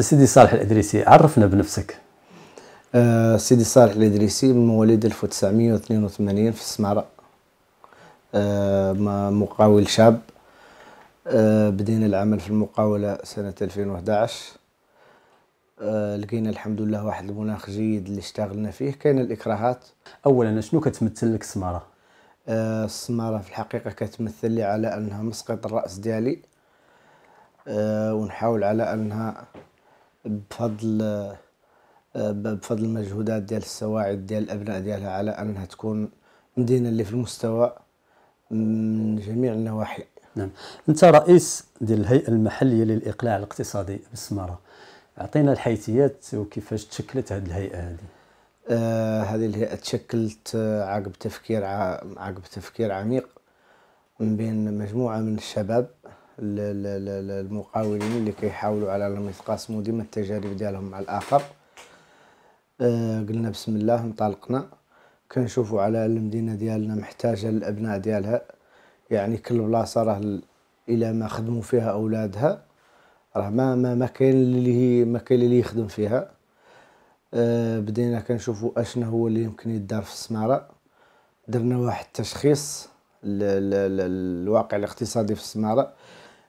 سيدي صالح الادريسي عرفنا بنفسك آه سيدي صالح الادريسي من مواليد 1982 في السمارة آه مقاول شاب آه بدينا العمل في المقاولة سنة 2011 آه، لقينا الحمد لله واحد المناخ جيد اللي اشتغلنا فيه كاين الاكراهات اولا شنو كتمثل لك السماره آه، السماره في الحقيقه كتمثل لي على انها مسقط الراس ديالي آه، ونحاول على انها بفضل بفضل المجهودات ديال السواعد ديال الابناء ديالها على انها تكون مدينه اللي في المستوى من جميع النواحي نعم انت رئيس ديال الهيئه المحليه للاقلاع الاقتصادي بسمارة اعطينا الحيثيات وكيفاش تشكلت هذه الهيئه هذه آه هذه الهيئه تشكلت آه، عقب تفكير عقب تفكير عميق من بين مجموعه من الشباب المقاولين اللي كيحاولوا على انهم يتقاسموا ديما التجارب ديالهم مع الاخر أه قلنا بسم الله انطلقنا كنشوفوا على المدينه ديالنا محتاجه للابناء ديالها يعني كل بلاصه راه الى ما خدموا فيها اولادها راه ما ما ما كاين اللي ما كاين اللي يخدم فيها أه بدينا كنشوفوا اشنا هو اللي يمكن يدار في السماره درنا واحد التشخيص الواقع الاقتصادي في السماره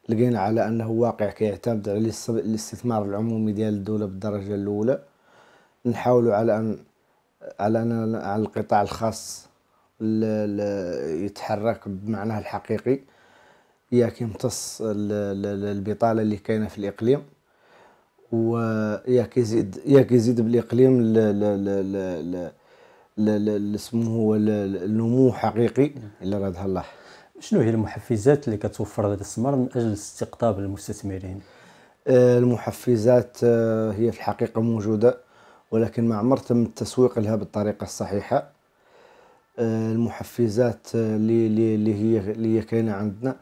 لقينا على انه واقع كيعتمد على الاستثمار العمومي ديال الدوله بالدرجه الاولى نحاولوا على ان على ان على القطاع الخاص يتحرك بمعناه الحقيقي ياك يمتص البطاله اللي كاينه في الاقليم ويا كيزيد ياك يزيد بالاقليم ل ل ل ل ل ل سموه نمو حقيقي الا راد الله شنو هي المحفزات اللي كتوفر الاستثمار من اجل استقطاب المستثمرين آه، المحفزات آه، هي في الحقيقه موجوده ولكن ما عمر تم التسويق لها بالطريقه الصحيحه آه، المحفزات اللي اللي هي اللي كاينه عندنا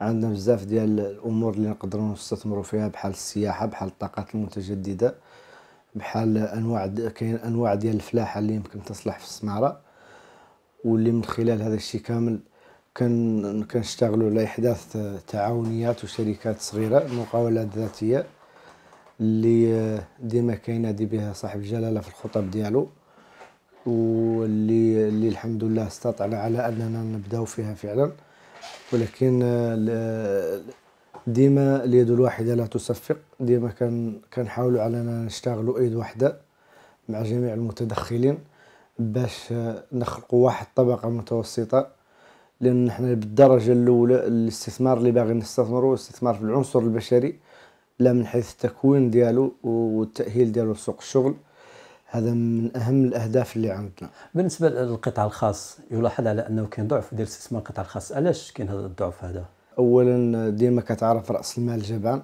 عندنا بزاف ديال الامور اللي نقدروا نستثمروا فيها بحال السياحه بحال الطاقات المتجدده بحال انواع كاين انواع ديال الفلاحه اللي يمكن تصلح في السماره واللي من خلال هذا الشيء كامل كن كنشتغلوا على احداث تعاونيات وشركات صغيره مقاولات ذاتيه اللي ديما كينادي بها صاحب الجلاله في الخطب ديالو واللي اللي الحمد لله استطعنا على اننا نبداو فيها فعلا ولكن آه، ديما اليد الواحده لا تصفق ديما كان كنحاولوا على اننا نشتغلوا ايد واحده مع جميع المتدخلين باش آه، نخلقوا واحد طبقه متوسطه لان احنا بالدرجه الاولى الاستثمار اللي باغي نستثمرو استثمار في العنصر البشري لا من حيث التكوين ديالو والتاهيل ديالو لسوق الشغل هذا من اهم الاهداف اللي عندنا بالنسبه للقطاع الخاص يلاحظ على انه كاين ضعف ديال استثمار القطاع الخاص علاش كاين هذا الضعف هذا اولا ديما كتعرف راس المال جبان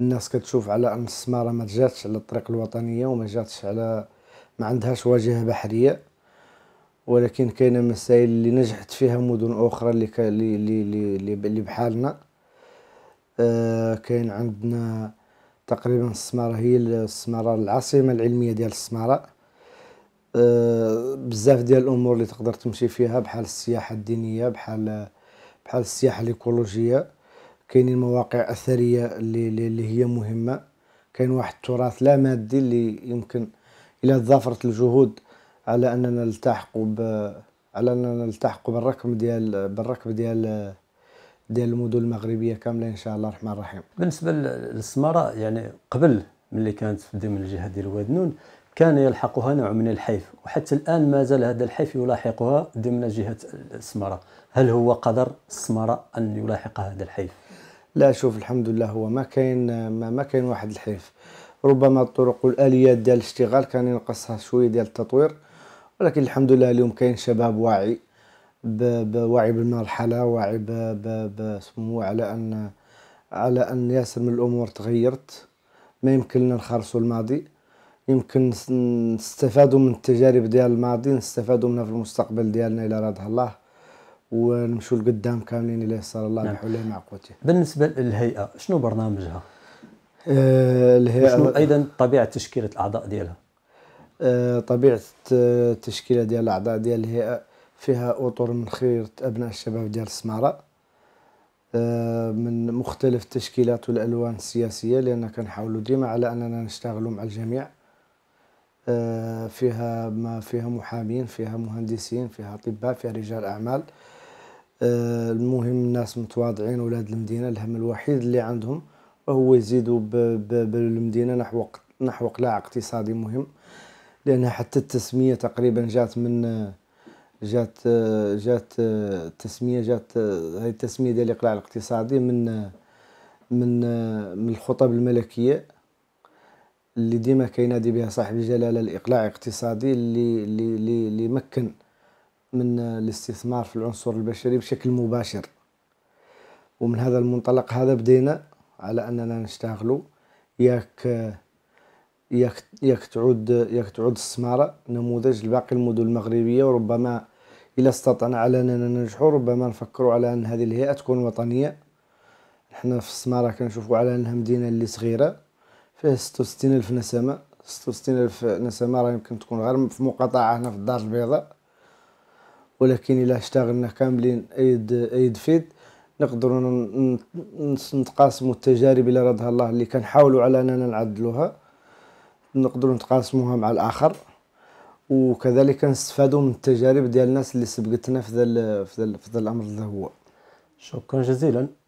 الناس كتشوف على ان السماره ما جاتش على الطريق الوطنيه وما جاتش على ما عندهاش واجهه بحريه ولكن كاين مسائل اللي نجحت فيها مدن اخرى اللي اللي اللي اللي بحالنا آه كاين عندنا تقريبا السماره هي السماره العاصمه العلميه ديال السماره آه بزاف ديال الامور اللي تقدر تمشي فيها بحال السياحه الدينيه بحال بحال السياحه الايكولوجيه كاينين مواقع اثريه اللي, اللي هي مهمه كاين واحد التراث لا مادي اللي يمكن الى ضافرت الجهود على اننا نلتحقوا ب على اننا نلتحقوا بالركب ديال بالركب ديال ديال المدن المغربيه كامله ان شاء الله الرحمن الرحيم بالنسبه للسماره يعني قبل ملي كانت في ضمن الجهه ديال واد نون كان يلحقها نوع من الحيف وحتى الان ما زال هذا الحيف يلاحقها ضمن جهه السماره هل هو قدر السماره ان يلاحق هذا الحيف لا شوف الحمد لله هو ما كاين ما, ما كاين واحد الحيف ربما الطرق والاليات ديال الاشتغال كان ينقصها شويه ديال التطوير ولكن الحمد لله اليوم كاين شباب واعي واعي بالمرحله واعي بسمو على ان على ان ياسر من الامور تغيرت ما يمكن لنا نخرسوا الماضي يمكن نستفادوا من التجارب ديال الماضي نستفادوا منها في المستقبل ديالنا الى رضاه الله ونمشوا لقدام كاملين الى يسر الله نعم. حوله مع قوته بالنسبه للهيئه شنو برنامجها آه الهيئه شنو ايضا طبيعه تشكيله الاعضاء ديالها آه، طبيعة آه، التشكيلة ديال الأعضاء ديال الهيئة فيها أطر من خيرة أبناء الشباب ديال السمارة آه، من مختلف التشكيلات والألوان السياسية لأننا كنحاولوا ديما على أننا نشتغلوا مع الجميع فيها ما فيها محامين فيها مهندسين فيها أطباء فيها رجال أعمال المهم الناس متواضعين ولاد المدينة الهم الوحيد اللي عندهم هو يزيدوا بالمدينة نحو نحو قلاع اقتصادي مهم لأن حتى التسمية تقريبا جات من جات جات التسمية جات هاي التسمية ديال الإقلاع الاقتصادي من من من الخطب الملكية اللي ديما كينادي بها صاحب الجلالة الإقلاع الاقتصادي اللي اللي اللي مكن من الاستثمار في العنصر البشري بشكل مباشر ومن هذا المنطلق هذا بدينا على أننا نشتغلوا ياك ياك تعود ياك تعود السمارة نموذج لباقي المدن المغربية وربما إلا استطعنا على أننا ننجحو ربما نفكروا على أن هذه الهيئة تكون وطنية حنا في السمارة كنشوفوا على أنها مدينة اللي صغيرة فيها ستة وستين ألف نسمة ستة وستين ألف نسمة راه يمكن تكون غير في مقاطعة هنا في الدار البيضاء ولكن إلا اشتغلنا كاملين أيد أيد فيد نقدروا نتقاسموا التجارب إلى رضها الله اللي كنحاولوا على أننا نعدلوها نقدروا نتقاسموها مع الاخر وكذلك نستفادوا من التجارب ديال الناس اللي سبقتنا في ذا في ذا الامر اللي هو شكرا جزيلا